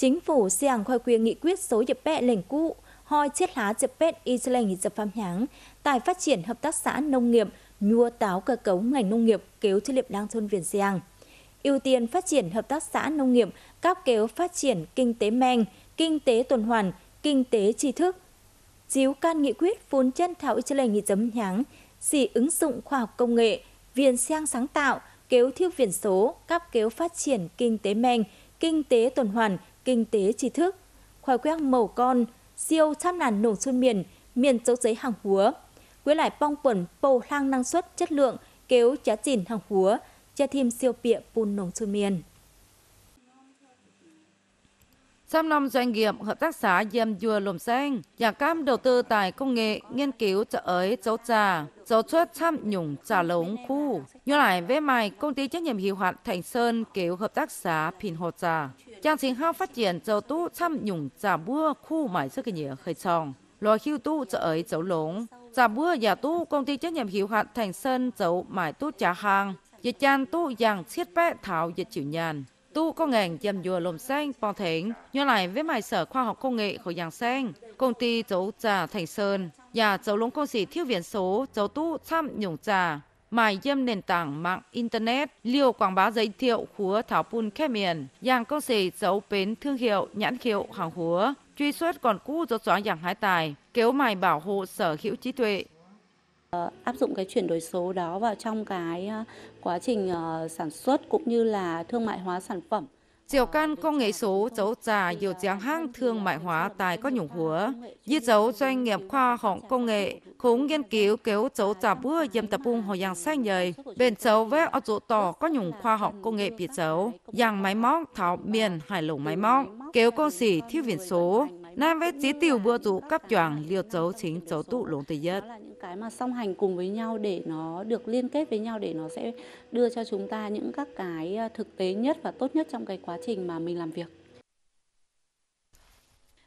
chính phủ siang khoai quyền nghị quyết số dịp bẹ lệnh cũ hoi chết lá dịp bẹ Israel nghị dịp phạm nháng tài phát triển hợp tác xã nông nghiệp nhua táo cơ cấu ngành nông nghiệp kéo cho liệp đang thôn Viền Siang. Ưu tiên phát triển hợp tác xã nông nghiệp, các kéo phát triển kinh tế men, kinh tế tuần hoàn, kinh tế tri thức. chiếu can nghị quyết phun chân thảo Israel nghị dấm nháng, xì ứng dụng khoa học công nghệ, viền siang sáng tạo, kéo thiếu viền số, các kéo phát triển kinh tế men, kinh tế tuần hoàn, kinh tế tri thức, khoai quét màu con, siêu tham nàn nổ xuân miền, miền dấu giấy hàng húa. Quế lại bong quẩn bầu hang năng suất chất lượng, kéo chá chỉn hàng húa, cha thêm siêu pịa bùn nổ xuân miền năm doanh nghiệp hợp tác xã Diêm Dừa lùm Xanh, nhà cam đầu tư tại công nghệ, nghiên cứu trợ ấy chấu trà, chấu xuất tham nhũng trà lống khu. Như lại với mày, công ty trách nhiệm hữu hạn Thành Sơn kiểu hợp tác xã Pin Hồ Trà. Trang sinh hao phát triển chấu tú tham nhũng trà bua khu mãi sức kỳ nhĩa khởi tròn. loài khiêu tú trợ ấy chấu lống. Trà bua giả tú công ty trách nhiệm hữu hạn Thành Sơn chấu mãi tú trà hàng. Dịch chan tú dạng thiết bé thảo dịch chịu nhàn. Tu có ngành dầm dùa lồm xanh bò thỉnh, nhớ lại với mài sở khoa học công nghệ của Giang sen, công ty dấu trà Thành Sơn, và dấu lúng công sĩ thiếu viện số, dấu tu tham nhũng trà, mài dâm nền tảng mạng Internet, liều quảng bá giới thiệu khúa thảo pun khép miền, Giang công sĩ dấu bến thương hiệu, nhãn hiệu, hàng hứa, truy xuất còn cũ do xóa Giang hái tài, kéo mài bảo hộ sở hữu trí tuệ, áp dụng cái chuyển đổi số đó vào trong cái ờ, quá trình ờ, sản xuất cũng như là thương mại hóa sản phẩm. Diều ờ, can công nghệ số dấu trà nhiều giáng hang thương mại hóa tại các nhủng hứa. Như dấu doanh nghiệp khoa học công nghệ, cũng nghiên cứu kéo dấu trà bữa dâm tập bung hồi yang sang nhầy. Bên dấu vết ở chỗ tỏ có nhủng khoa học công nghệ biệt dấu, yang máy móc tháo miền hải lục máy móc, kéo con xỉ thiếu viện số. Nam với chế tiểu bữa rủ cấp choàng liều chấu chính chấu tụ lũng tỷ nhất. là Những cái mà song hành cùng với nhau để nó được liên kết với nhau để nó sẽ đưa cho chúng ta những các cái à, thực tế nhất và tốt nhất trong cái quá trình mà mình làm việc.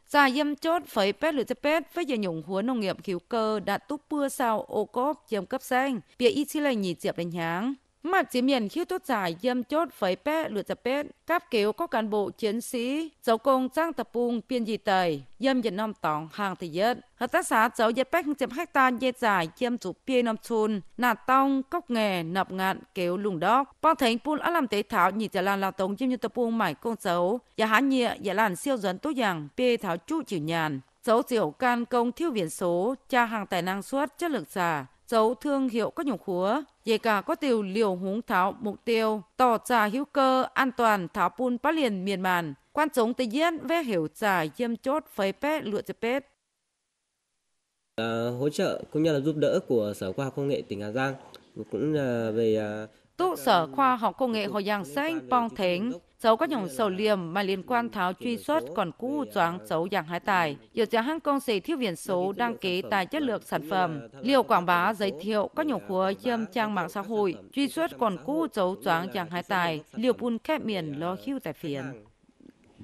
Giả dạ dâm chốt phẩy pet lửa pet với giờ nhủng hứa nông nghiệp hữu cơ đã túc bưa sau ô cốp dâm cấp xanh, bia y chi lành nhị diệp đánh háng. Mặt chỉ miền khi tốt giải dâm chốt với bé lượt tập bếp, cáp kéo có cán bộ chiến sĩ, dấu công trang tập bùng biên dị tầy, dâm dân nông tỏng hàng thị dân. Hợp tác xã dấu dân bách chậm hecta dê giải dâm chủ biên nông chun, nà tông, cốc nghề, nập ngạn, kéo lùng đốc. Bằng thành bùn á làm tế thảo nhị trả dạ lan lao tống dâm dân tập bùng mải công dấu, và dạ hán nhịa, và dạ làn siêu dẫn tốt dàng, bê thảo chú chịu nhàn. Dấu diệu can công thiêu viện số, cha hàng tài năng suất chất lượng giả, dấu thương hiệu các nhục khúa, Dây cả có tiêu liều húng tháo mục tiêu tỏ trà hữu cơ an toàn tháo pun phát liền miền màn. Quan chống tây nhiên về hiểu trà dâm chốt phấy pét lựa chập pét. À, hỗ trợ cũng như là giúp đỡ của Sở Khoa học Công nghệ tỉnh Hà Giang cũng là về à... Tụ Sở Khoa học Công nghệ Hồ Giang Sách Bong Thính Dẫu có những sầu liềm mà liên quan tháo truy xuất còn cũ choáng xấu dạng hai tài, dự giá hàng công sĩ thiếu biển số đăng ký tài chất lượng sản phẩm, liệu quảng bá giới thiệu có nhiều khúa châm trang mạng xã hội, truy xuất còn cũ dấu choáng dạng hai tài, liệu buôn khép miền lo khiêu tài phiền.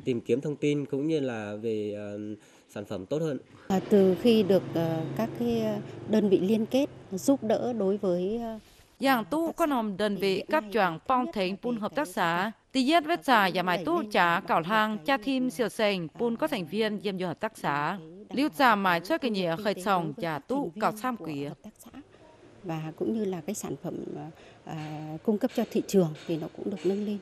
Tìm kiếm thông tin cũng như là về uh, sản phẩm tốt hơn. À, từ khi được uh, các cái đơn vị liên kết giúp đỡ đối với uh, ờ, Giảng tu có nòm đơn vị cấp choảng phong thánh buôn hợp tác xã, Tiết vết xả và máy tu trả cảo hàng cha thim siêu sành pun có thành viên diêm vô hợp tác xã lưu trả mãi cho cái nhẹ khởi sòng nhà tu cảo sam quý và cũng như là cái sản phẩm à, cung cấp cho thị trường thì nó cũng được nâng lên.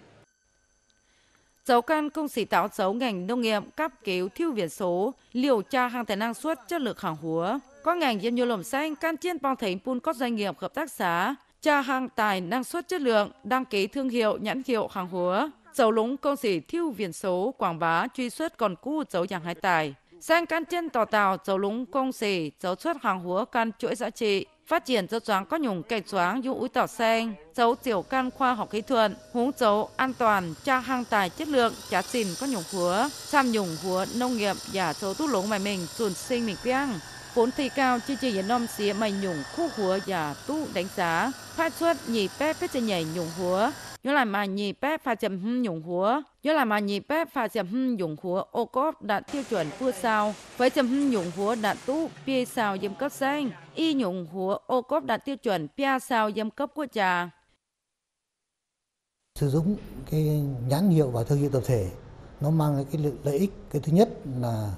Dấu can công sĩ tạo dấu ngành nông nghiệp cấp cứu thiêu việt số, liều tra hàng tài năng suất chất lượng hàng hóa. Có ngành dân nhiều lồng xanh can chiên bao thành pun có doanh nghiệp hợp tác xã tra hàng tài năng suất chất lượng, đăng ký thương hiệu nhãn hiệu hàng hóa. Sầu lúng công sĩ thiêu viền số quảng bá truy xuất còn cũ dấu dạng hai tài. Sang can chân tàu tàu dấu lúng công sĩ dấu xuất hàng hóa can chuỗi giá trị. Phát triển dấu choáng có nhùng cây choáng dụ úi tỏ sen, dấu tiểu can khoa học kỹ thuật, hướng dấu an toàn, tra hàng tài chất lượng, trả xin có nhùng hứa, xăm nhùng hứa nông nghiệp giả dấu tút lúng mày mình, chuồn sinh mình piang vốn thì cao chi chi nom xía mày nhung khu húa và tu đánh giá phát xuất nhị pép phát trên nhảy nhung húa nhớ là mà nhị pép phát chậm hưng nhung húa nhớ là mà nhị pép phát chậm hưng nhung húa ô cốp đạt tiêu chuẩn vua sao với chậm hưng nhung húa đạt tu pia sao dâm cấp xanh y nhung húa ô cốp đạt tiêu chuẩn pia sao dâm cấp của trà sử dụng cái nhãn hiệu và thương hiệu tập thể nó mang cái lợi ích cái thứ nhất là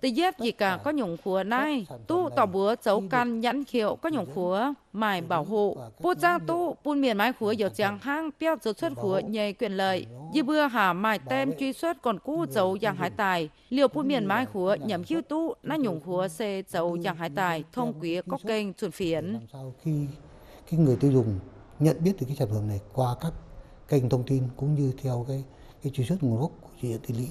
Tì dếp gì cả có nhũng khúa này, tu tỏ búa dấu căn nhãn khiệu có nhũng khúa, mài bảo hộ. Bố ra tu, buôn miền mái khúa dầu chàng hang beo dấu xuất khúa nhầy quyền lợi. Dì bưa hà mài tem truy xuất còn cũ dấu giang hải tài. Liệu buôn miền mái khúa nhầm hiu tu, nó nhũng khúa xe dấu giang hải tài, thông quý có kênh chuẩn phiến. Khi, cái người tiêu dùng nhận biết được cái sản phẩm này qua các kênh thông tin cũng như theo cái cái truy xuất nguồn gốc của chị Tiến Lý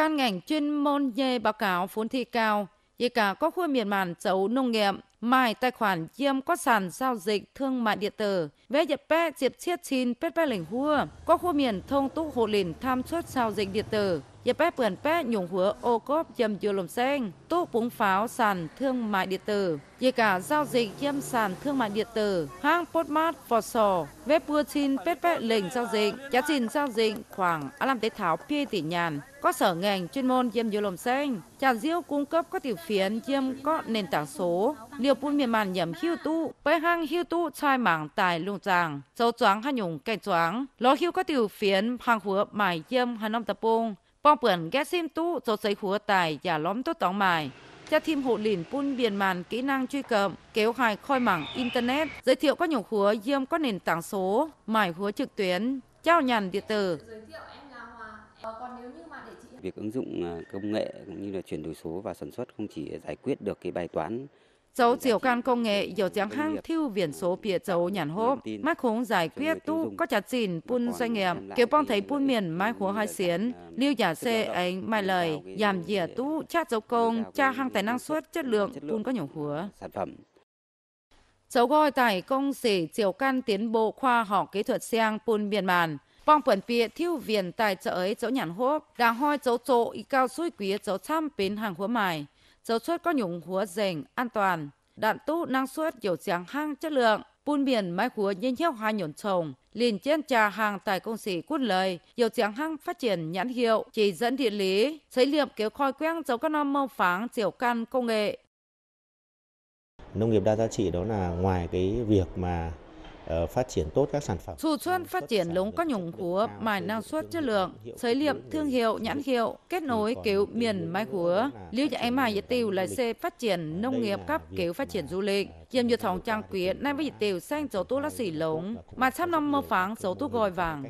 can ngành chuyên môn dê báo cáo phun thi cao, y cả có khu miền màn dấu nông nghiệp, mai tài khoản chiêm có sàn giao dịch thương mại điện tử, vé dịp bé diệp chiết xin pet bé lỉnh hua, có khu miền thông túc hộ lìn tham suất giao dịch điện tử, Dẹp bé bườn bé nhung hứa ô cốp dâm dưa lồng sen, tố búng pháo sàn thương mại điện tử. Dì cả giao dịch dâm sàn thương mại điện tử, hang postmart vò sò, vép bưa xin bếp bé lệnh giao dịch, giá trình giao dịch khoảng 5 tế tháo phi tỷ nhàn. Có sở ngành chuyên môn dâm dưa lồng sen, trà diêu cung cấp các tiểu phiến dâm có nền tảng số. Liệu bún miền màn nhầm hiu tu, bé hang hiu tu chai mảng tài lung tràng, dấu choáng hai nhung cây choáng, ló hiu các tiểu phiến hàng hứa mải dâm hà năm tập bông. ป้องเปื่อนแก้ซิมตู้จด giấy khúa tài giả lõm tốt tóng mài cha thêm hộ lìn pun biển màn kỹ năng truy cập kéo hài khoi mảng internet giới thiệu các nhổ khúa diêm các nền tảng số mài khúa trực tuyến trao nhàn điện tử việc ứng dụng à, công nghệ cũng như là chuyển đổi số và sản xuất không chỉ giải quyết được cái bài toán Dấu chiều can công nghệ yếu tiếng hang thiêu viển số bịa dấu nhàn hố mai khống giải quyết tu có chặt chìn buôn doanh nghiệp, kiểu bong thấy buôn miền mai khóa hai xiến, lưu giả xe ấy mai lời, giảm dìa tu chát dấu công, cha hang tài năng suất chất lượng buôn có nhiều hứa. Dấu gọi tại công sĩ chiều can tiến bộ khoa học kỹ thuật sang buôn miền màn, Vòng quần bia thiêu viền tài trợ ấy chỗ nhàn hố đang hoi chỗ chỗ y cao suối quý chỗ chăm bên hàng húa mài dầu xuất có nhũng húa dành an toàn, đạn tú năng suất nhiều giáng hang chất lượng, buôn biển mái húa nhiên hiệu hoa nhổn trồng, liền trên trà hàng tại công sĩ quân lời, nhiều giáng hang phát triển nhãn hiệu, chỉ dẫn địa lý, xây liệm kéo khoai quang dấu các non mâu pháng tiểu căn công nghệ. Nông nghiệp đa giá trị đó là ngoài cái việc mà Ờ, phát triển tốt các sản phẩm. Dù Xuân phát triển lúng các nhủng của mài năng suất chất lượng, giới liệm thương hiệu nhãn hiệu, kết nối kiểu miền mai khúa. Liêu dạy mà dịch tiêu là xe phát triển nông nghiệp cấp kiểu phát triển du lịch. kiểm dự thống trang quý nay với dịch tiêu xanh dấu tu lá xỉ lúng, mà trăm năm mơ phán dấu tu gòi vàng.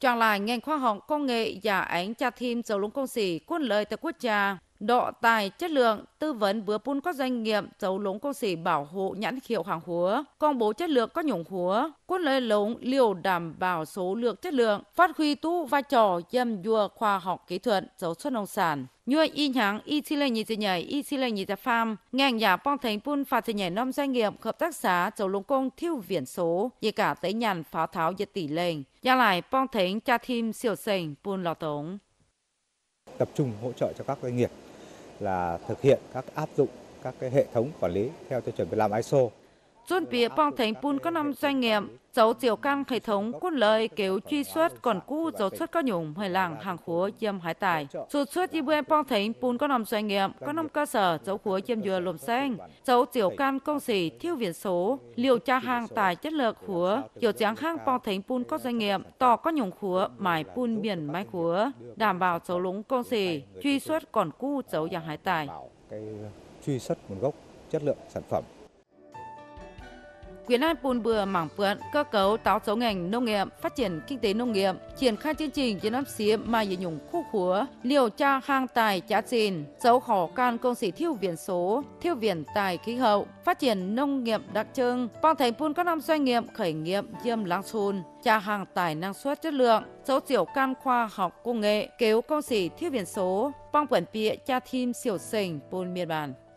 Chọn lại ngành khoa học công nghệ và ảnh cha thêm dấu lúng công sĩ quân lợi tại quốc gia độ tài chất lượng tư vấn vừa pun các doanh nghiệp dấu lúng công sĩ bảo hộ nhãn hiệu hàng húa công bố chất lượng có nhủng húa quân lợi lúng liều đảm bảo số lượng chất lượng phát huy tu vai trò dâm dùa khoa học kỹ thuật dấu xuất nông sản như y nhãng y chi lệ nhị nhảy y chi lệ nhị tập farm ngang nhà phong thành pun phạt tự nhảy năm doanh nghiệp hợp tác xã dấu lúng công thiêu viển số dây cả tới nhàn phá tháo dịch tỷ lệnh gia lại phong thành cha thêm siêu sành pun lò tống tập trung hỗ trợ cho các doanh nghiệp là thực hiện các áp dụng các cái hệ thống quản lý theo tiêu chuẩn việt nam iso Dôn bìa bong thành bùn có năm doanh nghiệp, dấu chiều căng hệ thống quân lợi kiểu truy xuất còn cũ dấu xuất có nhủng hồi làng hàng khúa dâm hải tài. Sụt xuất như bên bong thành bùn có năm doanh nghiệp, có năm cơ sở dấu khúa dâm dừa lồm xanh, dấu chiều căng công sĩ thiêu viện số, liều tra hàng tài chất lượng khúa, chiều tráng hàng bong thành bùn có doanh nghiệp, tỏ có nhủng khúa mải bùn biển máy khúa, đảm bảo dấu lúng công sĩ, truy xuất còn cũ dấu dạng hải tài. Cái truy xuất nguồn gốc chất lượng sản phẩm khuyến an bùn bừa mảng phượn cơ cấu táo số ngành nông nghiệp phát triển kinh tế nông nghiệp triển khai chương trình trên năm xí mà dự nhung khu khứa liều tra hang tài trả xin dấu khó can công sĩ thiêu viện số thiêu viện tài khí hậu phát triển nông nghiệp đặc trưng bao thành bùn các năm doanh nghiệp khởi nghiệp diêm láng xun tra hàng tài năng suất chất lượng dấu tiểu can khoa học công nghệ kéo công sĩ thiêu viện số bong quẩn bịa cha thêm siêu sình bùn miền bản